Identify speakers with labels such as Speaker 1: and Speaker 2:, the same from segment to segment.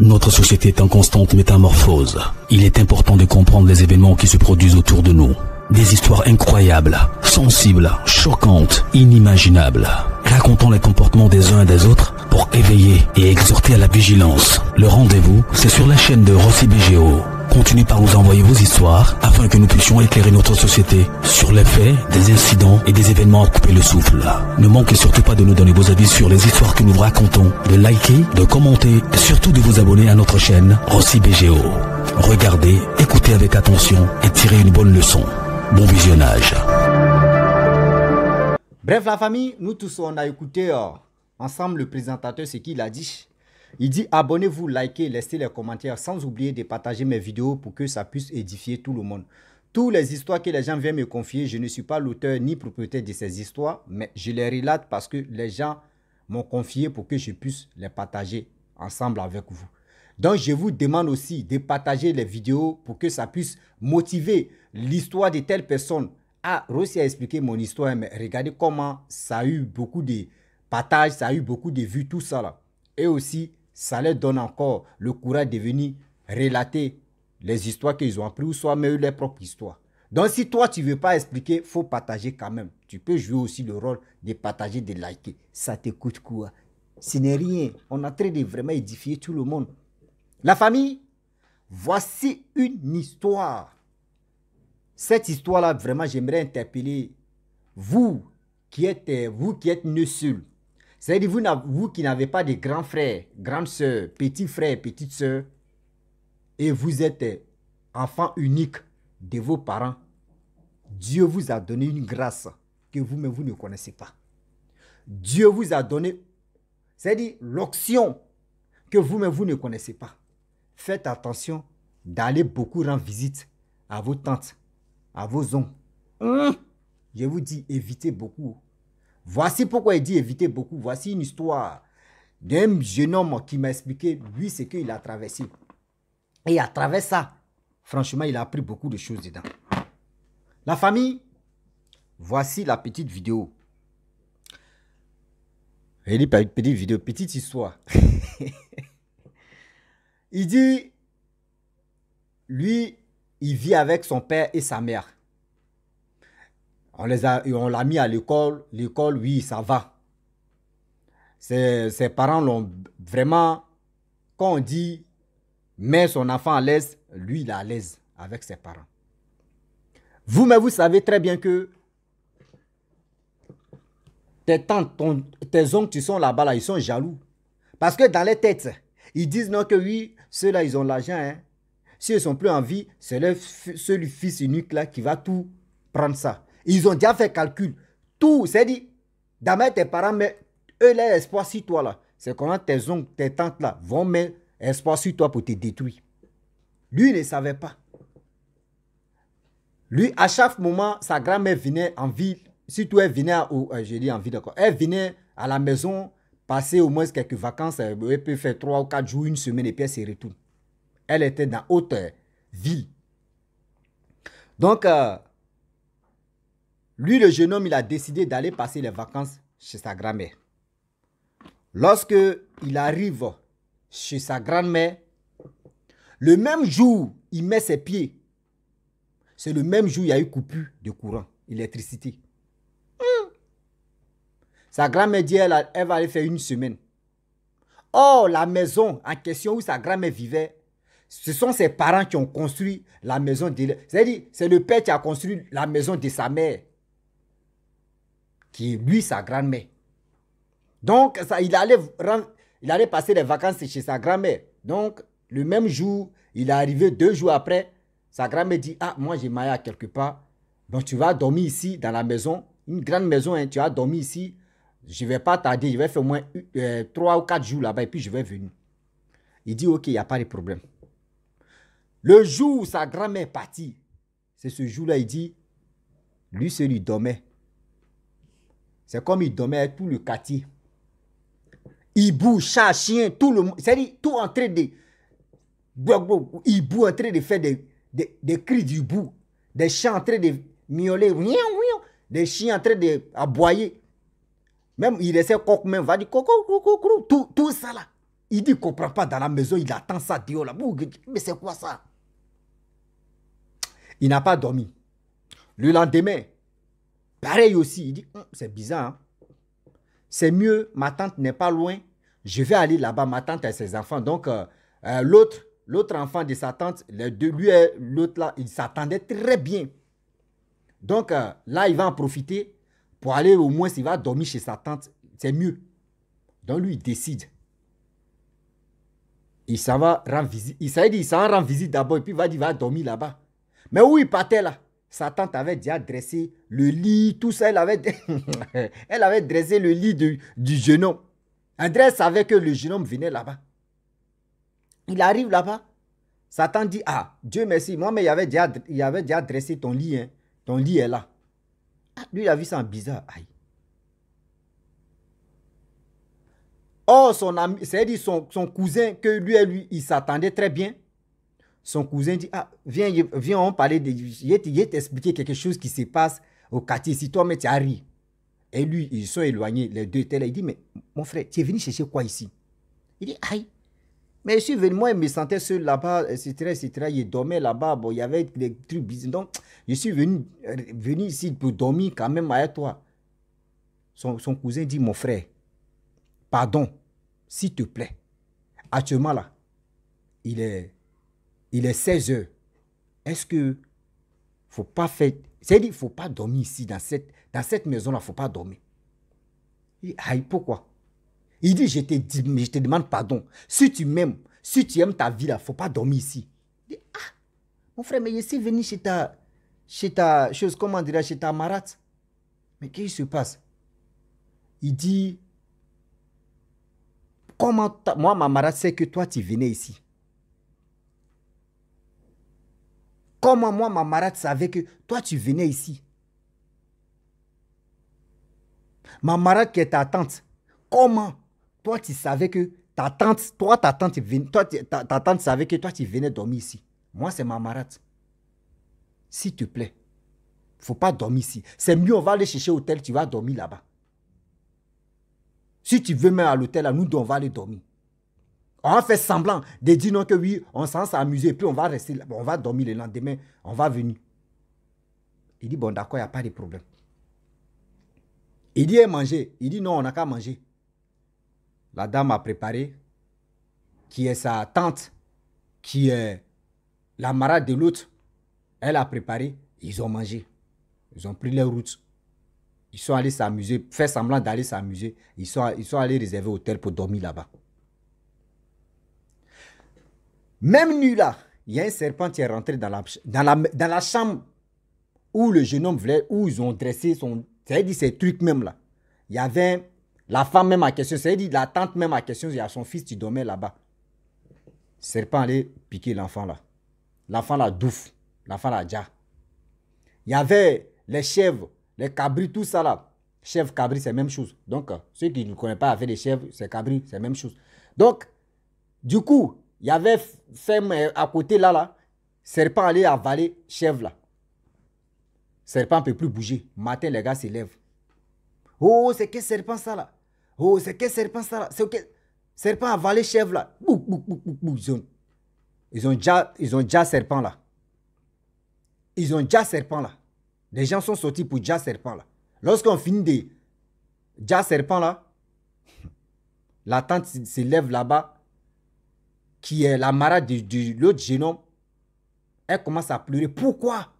Speaker 1: Notre société est en constante métamorphose. Il est important de comprendre les événements qui se produisent autour de nous. Des histoires incroyables, sensibles, choquantes, inimaginables. Racontons les comportements des uns et des autres pour éveiller et exhorter à la vigilance. Le rendez-vous, c'est sur la chaîne de Rossi BGO. Continuez par nous envoyer vos histoires afin que nous puissions éclairer notre société sur les faits, des incidents et des événements à couper le souffle. Ne manquez surtout pas de nous donner vos avis sur les histoires que nous racontons, de liker, de commenter et surtout de vous abonner à notre chaîne Rossi BGO. Regardez, écoutez avec attention et tirez une bonne leçon. Bon visionnage. Bref, la famille, nous tous, on a écouté euh, ensemble le présentateur, c'est qu'il a dit. Il dit abonnez-vous, likez, laissez les commentaires sans oublier de partager mes vidéos pour que ça puisse édifier tout le monde. Toutes les histoires que les gens viennent me confier, je ne suis pas l'auteur ni propriétaire de ces histoires, mais je les relate parce que les gens m'ont confié pour que je puisse les partager ensemble avec vous. Donc je vous demande aussi de partager les vidéos pour que ça puisse motiver l'histoire de telle personne. Ah, Rossi a expliqué mon histoire, mais regardez comment ça a eu beaucoup de partages, ça a eu beaucoup de vues, tout ça là. Et aussi, ça leur donne encore le courage de venir relater les histoires qu'ils ont apprises ou soit même leurs propres histoires. Donc si toi tu veux pas expliquer, faut partager quand même. Tu peux jouer aussi le rôle de partager, de liker. Ça t'écoute quoi Ce n'est rien. On a train de vraiment édifier tout le monde. La famille, voici une histoire. Cette histoire-là, vraiment, j'aimerais interpeller vous qui êtes vous qui êtes seul. C'est-à-dire, vous, qui n'avez pas de grands frères, grandes sœurs, petits frères, petites sœurs, et vous êtes enfant unique de vos parents, Dieu vous a donné une grâce que vous-même vous ne connaissez pas. Dieu vous a donné, c'est-à-dire l'option que vous-même vous ne connaissez pas. Faites attention d'aller beaucoup rendre visite à vos tantes, à vos oncles. Hein? Je vous dis, évitez beaucoup Voici pourquoi il dit éviter beaucoup. Voici une histoire d'un jeune homme qui m'a expliqué, lui, ce qu'il a traversé. Et à travers ça, franchement, il a appris beaucoup de choses dedans. La famille, voici la petite vidéo. Il dit pas une petite vidéo, petite histoire. il dit, lui, il vit avec son père et sa mère. On l'a mis à l'école. L'école, oui, ça va. Ses, parents l'ont vraiment, quand on dit, met son enfant à l'aise, lui, il est à l'aise avec ses parents. Vous, mais vous savez très bien que tes tantes, tes oncles qui sont là-bas, là, ils sont jaloux. Parce que dans les têtes, ils disent non que oui, ceux-là, ils ont l'argent. Hein. S'ils ne sont plus en vie, c'est le fils unique qui va tout prendre ça. Ils ont déjà fait calcul. Tout, c'est dit. D'abord, tes parents mais eux leur espoir sur toi là. C'est quand tes oncles, tes tantes là vont mettre espoir sur toi pour te détruire. Lui il ne savait pas. Lui, à chaque moment, sa grand-mère venait en ville. Surtout, elle venait, euh, je dis en Elle venait à la maison passer au moins quelques vacances. Euh, elle peut faire trois ou quatre jours, une semaine, et puis elle se retourne. Elle était dans haute ville. Donc, euh, lui, le jeune homme, il a décidé d'aller passer les vacances chez sa grand-mère. Lorsque il arrive chez sa grand-mère, le même jour, il met ses pieds. C'est le même jour, il y a eu coupure de courant, électricité. Hmm. Sa grand-mère dit, elle, elle va aller faire une semaine. Or, la maison en question où sa grand-mère vivait, ce sont ses parents qui ont construit la maison de... C'est-à-dire, c'est le père qui a construit la maison de sa mère qui est lui sa grand-mère. Donc, ça, il, allait, il allait passer les vacances chez sa grand-mère. Donc, le même jour, il est arrivé deux jours après, sa grand-mère dit, ah, moi j'ai Maya quelque part, donc tu vas dormir ici dans la maison, une grande maison, hein, tu vas dormir ici, je ne vais pas tarder, je vais faire au moins euh, trois ou quatre jours là-bas et puis je vais venir. Il dit, ok, il n'y a pas de problème. Le jour où sa grand-mère est partie, c'est ce jour-là, il dit, lui celui dormait. C'est comme il dormait tout le quartier. Hibou, chat, chien, tout le monde. C'est-à-dire, tout en train de. Hibou en train de faire des, des, des cris d'hibou. Des chiens en train de miauler. Des chiens en train de aboyer. Même il essaie coq, même va dire coco, coco, coco, tout, tout ça là. Il dit qu'on ne prend pas dans la maison, il attend ça, Dieu là. Mais c'est quoi ça? Il n'a pas dormi. Le lendemain, Pareil aussi, il dit, hum, c'est bizarre. Hein. C'est mieux, ma tante n'est pas loin. Je vais aller là-bas, ma tante et ses enfants. Donc, euh, euh, l'autre, l'autre enfant de sa tante, les deux, lui et l'autre là, il s'attendait très bien. Donc, euh, là, il va en profiter pour aller au moins, s'il va dormir chez sa tante, c'est mieux. Donc, lui, il décide. Il s'en va rendre visite. Il s'en rend visite d'abord et puis il va il va dormir là-bas. Mais où il partait là Satan tante avait déjà dressé le lit, tout ça, elle avait, elle avait dressé le lit du jeune homme. André savait que le jeune homme venait là-bas. Il arrive là-bas. Satan dit, ah, Dieu merci, moi, mais il avait déjà, avait déjà dressé ton lit. Hein. Ton lit est là. Ah, lui, il a vu ça en bizarre. Aïe. Oh, son ami, c'est-à-dire son, cousin, que lui, et lui, il s'attendait très bien, son cousin dit ah viens viens on parler de je vais t'expliquer quelque chose qui se passe au quartier si toi mais tu arrives et lui ils sont éloignés les deux tels il dit mais mon frère tu es venu chercher quoi ici il dit aïe mais je suis venu moi je me sentais seul là-bas etc etc il dormait là-bas bon il y avait des trucs bizarres donc je suis venu euh, venu ici pour dormir quand même à toi son, son cousin dit mon frère pardon s'il te plaît actuellement là il est il est 16 h Est-ce que faut pas faire. cest à faut pas dormir ici, dans cette, dans cette maison-là, faut pas dormir. Il dit, pourquoi Il dit, je te, je te demande pardon. Si tu m'aimes, si tu aimes ta vie, là, faut pas dormir ici. Il dit, ah, mon frère, mais je suis venu chez ta, chez ta chose, comment dire, chez ta marate. Mais qu'est-ce qui se passe Il dit, comment moi, ma marate, c'est que toi, tu venais ici. Comment moi, ma marade savait que toi, tu venais ici Ma marade qui est ta tante, comment toi, tu savais que ta tante, toi, ta tante, toi, ta, tante savait que toi, tu venais dormir ici. Moi, c'est ma marade. S'il te plaît, faut pas dormir ici. C'est mieux, on va aller chercher hôtel, tu vas dormir là-bas. Si tu veux même à l'hôtel, nous, on va aller dormir. On fait semblant de dire non que oui, on s'en s'amuser, puis on va rester on va dormir le lendemain, on va venir. Il dit, bon d'accord, il n'y a pas de problème. Il dit, manger. Il dit, non, on n'a qu'à manger. La dame a préparé, qui est sa tante, qui est la marade de l'autre. Elle a préparé, ils ont mangé. Ils ont pris leur route. Ils sont allés s'amuser, faire semblant d'aller s'amuser. Ils sont, ils sont allés réserver hôtel pour dormir là-bas. Même nuit là, il y a un serpent qui est rentré dans la, dans la, chambre où le jeune homme voulait, où ils ont dressé son. cest à ces trucs même là. Il y avait la femme même à question, cest dit la tante même à question, il y a son fils qui dormait là-bas. Serpent allait piquer l'enfant là. L'enfant là douf, l'enfant là ja. Il y avait les chèvres, les cabris, tout ça là. Chèvre, cabri, c'est la même chose. Donc, euh, ceux qui ne connaissent pas avec les chèvres, c'est cabri, c'est la même chose. Donc, du coup, il y avait ferme euh, à côté là, là. Serpent allait avaler chèvre là. Serpent ne peut plus bouger. Matin, les gars se lèvent. Oh, c'est quel serpent ça là Oh, c'est quel serpent ça là C'est quel serpent avaler chèvre là Ils, ont, ils, ont déjà, serpent là. Ils ont déjà serpent là. Les gens sont sortis pour déjà serpent là. Lorsqu'on finit des déjà serpent là, la tante se lève là-bas qui est la marade de, l'autre génome, elle commence à pleurer. Pourquoi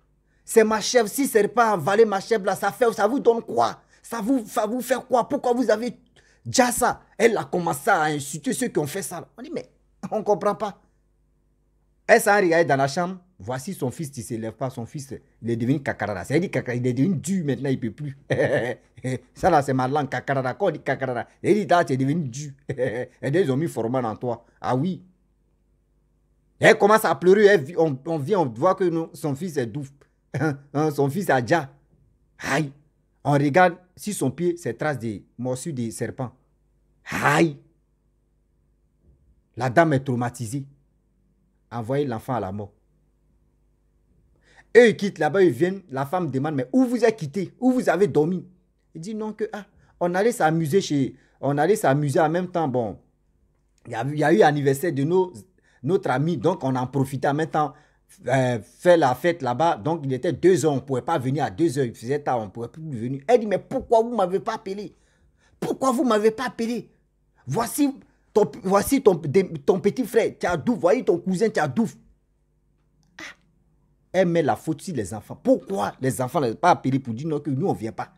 Speaker 1: C'est ma chèvre, si ce n'est pas valet ma chèvre là, ça, fait, ça vous donne quoi ça vous, vous fait quoi Pourquoi vous avez déjà ça Elle a commencé à insulter ceux qui ont fait ça. On dit, mais on ne comprend pas. Elle s'en réveillée dans la chambre. Voici son fils, qui ne s'élève pas. Son fils, il est devenu kakarada. dit Il est devenu dur maintenant, il ne peut plus. ça là, c'est ma langue, quoi. Quand on dit il dit, là, tu es devenu dur. Et ils ont mis format dans toi. Ah oui, elle commence à pleurer, on, on voit que son fils est doux. Hein, hein, son fils a déjà. Aïe. On regarde si son pied, c'est trace de morsures de serpents. Aïe. La dame est traumatisée. Envoyez l'enfant à la mort. Eux, ils quittent là-bas, ils viennent. La femme demande Mais où vous êtes quitté Où vous avez dormi Il dit Non, que ah, on allait s'amuser chez. On allait s'amuser en même temps. Bon, il y, y, a eu anniversaire de nos notre ami. Donc, on en profitait en même temps. Euh, faire la fête là-bas. Donc, il était deux heures. On ne pouvait pas venir à deux heures. Il faisait tard. On ne pouvait plus venir. Elle dit, mais pourquoi vous ne m'avez pas appelé Pourquoi vous ne m'avez pas appelé Voici ton, voici ton, ton petit frère, Tchadouf. Voyez ton cousin, as Ah. Elle met la faute sur les enfants. Pourquoi les enfants ne pas appelé pour dire non, que nous, on ne vient pas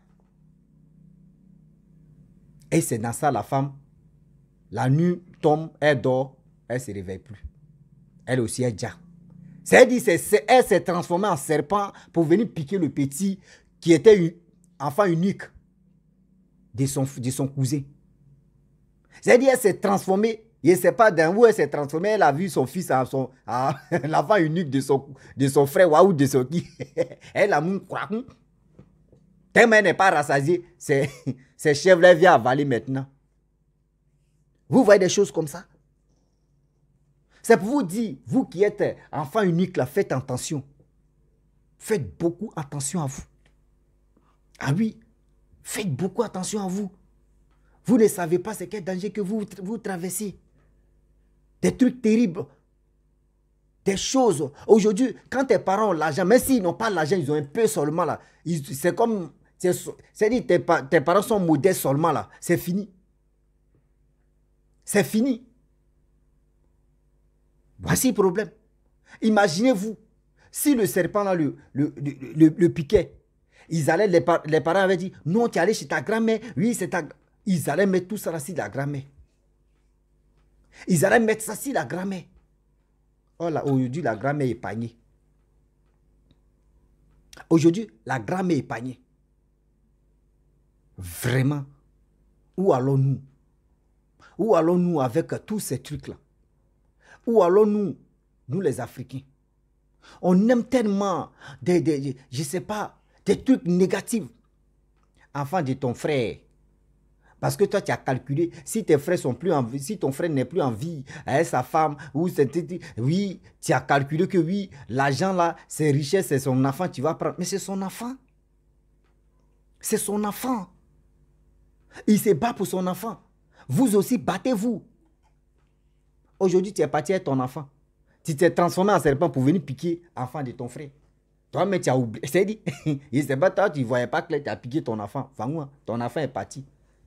Speaker 1: Et c'est dans ça, la femme, la nuit tombe, elle dort, elle ne se réveille plus. Elle aussi est déjà. C'est dire elle s'est transformée en serpent pour venir piquer le petit qui était enfant unique de son, de son cousin. C'est-à-dire, elle s'est transformée. Je ne sais pas d'un où elle s'est transformée. Elle a vu son fils, à son, l'enfant unique de son, de son frère ou de son qui. Elle a mon Tellement elle n'est pas rassasiée, ses, ses viennent avaler maintenant. Vous voyez des choses comme ça c'est pour vous dire, vous qui êtes enfant unique, là, faites attention. Faites beaucoup attention à vous. Ah oui, faites beaucoup attention à vous. Vous ne savez pas ce quel danger que vous, vous traversez. Des trucs terribles. Des choses. Aujourd'hui, quand tes parents ont l'argent, même s'ils n'ont pas l'argent, ils ont un peu seulement là. C'est comme. C'est-à-dire tes, tes parents sont modestes seulement là. C'est fini. C'est fini. Ah, si problème. Imaginez-vous, si le serpent, là, le, le, piquet, ils allaient, les, parents avaient dit, non, tu es allé chez ta grand-mère, oui, c'est ta... Ils allaient mettre tout ça là, si la grand-mère. Ils allaient mettre ça si la grand-mère. Oh là, aujourd'hui, la grand-mère est panier. Aujourd'hui, la grand-mère est panier. Vraiment. Où allons-nous Où allons-nous avec tous ces trucs-là où allons nous, nous les Africains, on aime tellement des, je sais pas, des trucs négatifs. Enfant de ton frère, parce que toi, tu as calculé, si plus si ton frère n'est plus en vie, sa femme, ou oui, tu as calculé que oui, l'argent là, c'est richesse, c'est son enfant, tu vas prendre. Mais c'est son enfant. C'est son enfant. Il se bat pour son enfant. Vous aussi, battez-vous. Aujourd'hui, tu es parti avec ton enfant. Tu t'es transformé en serpent pour venir piquer l'enfant de ton frère. Toi, mais tu as oublié. C'est dit. pas, toi, tu ne voyais pas que tu as piqué ton enfant. ton enfant est parti.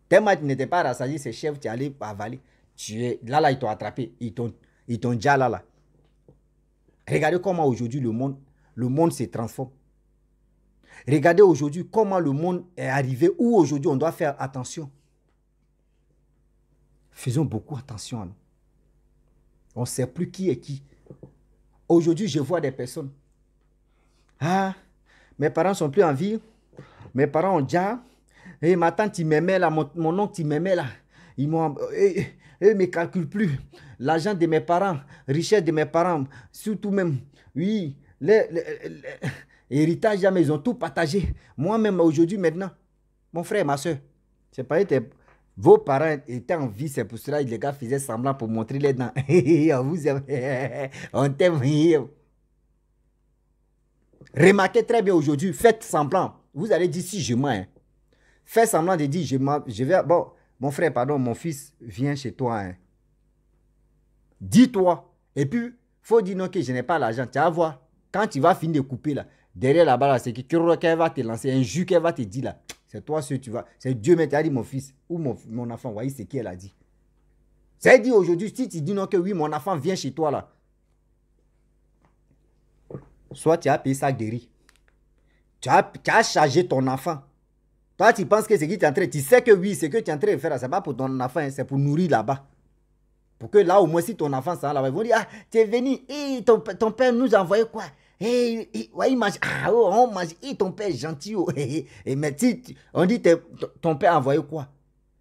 Speaker 1: Tellement tu n'étais pas rassasié, ses chefs, tu es allé avaler. Tu Là, là, ils t'ont attrapé. Ils t'ont, déjà là, là. Regardez comment aujourd'hui le monde, le monde se transforme. Regardez aujourd'hui comment le monde est arrivé, où aujourd'hui on doit faire attention. Faisons beaucoup attention à nous. On ne sait plus qui est qui. Aujourd'hui, je vois des personnes. Ah, mes parents sont plus en vie. Mes parents ont déjà. Et ma tante, il m'aimait là. Mon, oncle, il m'aimait là. Ils m'ont. me ne calculent plus. L'argent de mes parents, richesse de mes parents, surtout même. Oui, l'héritage, jamais, ils ont tout partagé. Moi-même, aujourd'hui, maintenant, mon frère ma soeur, c'est pas été vos parents étaient en vie, c'est pour cela que les gars faisaient semblant pour montrer les dents. vous aime, on t'aime. Remarquez très bien aujourd'hui, faites semblant. Vous allez dire si je mens. Hein. Faites semblant de dire je, je vais. Bon, mon frère, pardon, mon fils, viens chez toi. Hein. Dis-toi. Et puis, il faut dire non que je n'ai pas l'argent. Tu vas voir. Quand tu vas finir de couper là, derrière la balle, c'est que qu'elle va te lancer, un jus qu'elle va te dire là. C'est toi ce tu vas. C'est Dieu mais tu as dit mon fils ou mon, mon enfant. Voyez ce qu'elle a dit. C'est dit aujourd'hui, si tu dis non que oui, mon enfant vient chez toi là. Soit tu as payé ça guéri. Tu as, tu as chargé ton enfant. Toi, tu penses que c'est qui t'es en Tu sais que oui, ce que tu es en train de faire, n'est pas pour ton enfant, hein, c'est pour nourrir là-bas. Pour que là, au moins, si ton enfant ça là-bas, ils vont dire Ah, tu es venu, eh, ton, ton père nous a envoyé quoi ah, oh, on ton père est gentil. Oh, mais si on dit ton père a envoyé quoi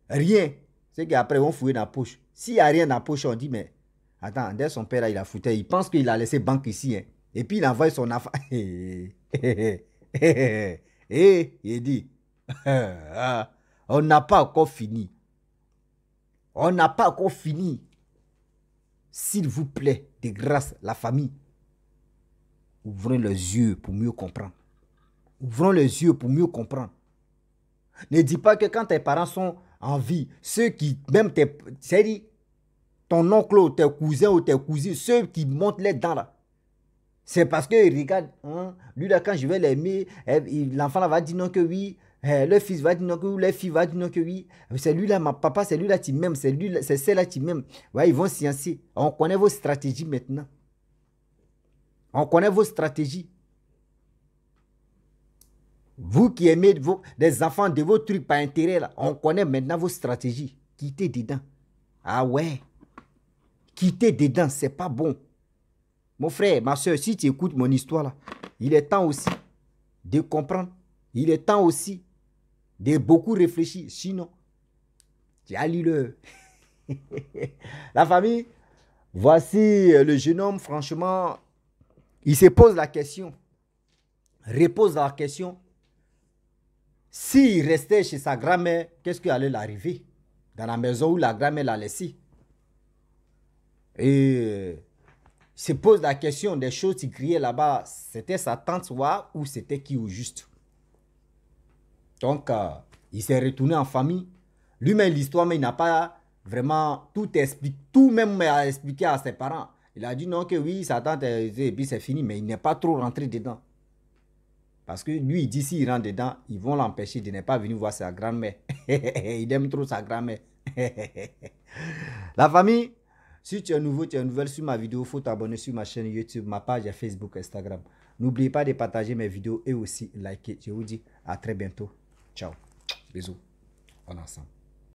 Speaker 1: Rien. C'est qu'après, on fouille dans la poche. S'il n'y a rien dans la poche, on dit, mais attends, son père, là, il a foutu. Il pense qu'il a laissé banque ici. Hein. Et puis, il envoie son affaire. Et il dit, ah, on n'a pas encore fini. On n'a pas encore fini. S'il vous plaît, de grâce, la famille, Ouvrons les yeux pour mieux comprendre. Ouvrons les yeux pour mieux comprendre. Ne dis pas que quand tes parents sont en vie, ceux qui, même tes, C'est-à-dire ton oncle ou tes cousins ou tes cousines, ceux qui montent les dents là, c'est parce qu'ils regardent, hein, lui là, quand je vais l'aimer, eh, l'enfant va dire non que oui, eh, le fils va dire non que oui, le fille va dire non que oui, c'est lui là, ma papa, c'est lui là qui m'aime, c'est lui c'est celle là qui m'aime. Ouais, ils vont sciencer. On connaît vos stratégies maintenant. On connaît vos stratégies. Vous qui aimez vos, des enfants de vos trucs par intérêt, on connaît maintenant vos stratégies. Quittez dedans. Ah ouais. Quittez dedans, c'est pas bon. Mon frère, ma soeur, si tu écoutes mon histoire là, il est temps aussi de comprendre. Il est temps aussi de beaucoup réfléchir. Sinon, tu as lu le. La famille, voici le jeune homme, franchement, il se pose la question, repose la question, s'il restait chez sa grand-mère, qu'est-ce qui allait l'arriver Dans la maison où la grand-mère l'a laissé. Et il se pose la question des choses qui criaient là-bas, c'était sa tante ou c'était qui au juste Donc, euh, il s'est retourné en famille. Lui-même, l'histoire, mais il n'a pas vraiment tout expliqué, tout même euh, expliqué à ses parents. Il a dit non, que oui, Satan et puis c'est fini, mais il n'est pas trop rentré dedans. Parce que lui, d'ici il rentre dedans, ils vont l'empêcher de ne pas venir voir sa grand-mère. il aime trop sa grand-mère. La famille, si tu es nouveau, tu es nouvelle sur ma vidéo, il faut t'abonner sur ma chaîne YouTube, ma page Facebook, Instagram. N'oubliez pas de partager mes vidéos et aussi liker. Je vous dis à très bientôt. Ciao. Bisous. On ensemble.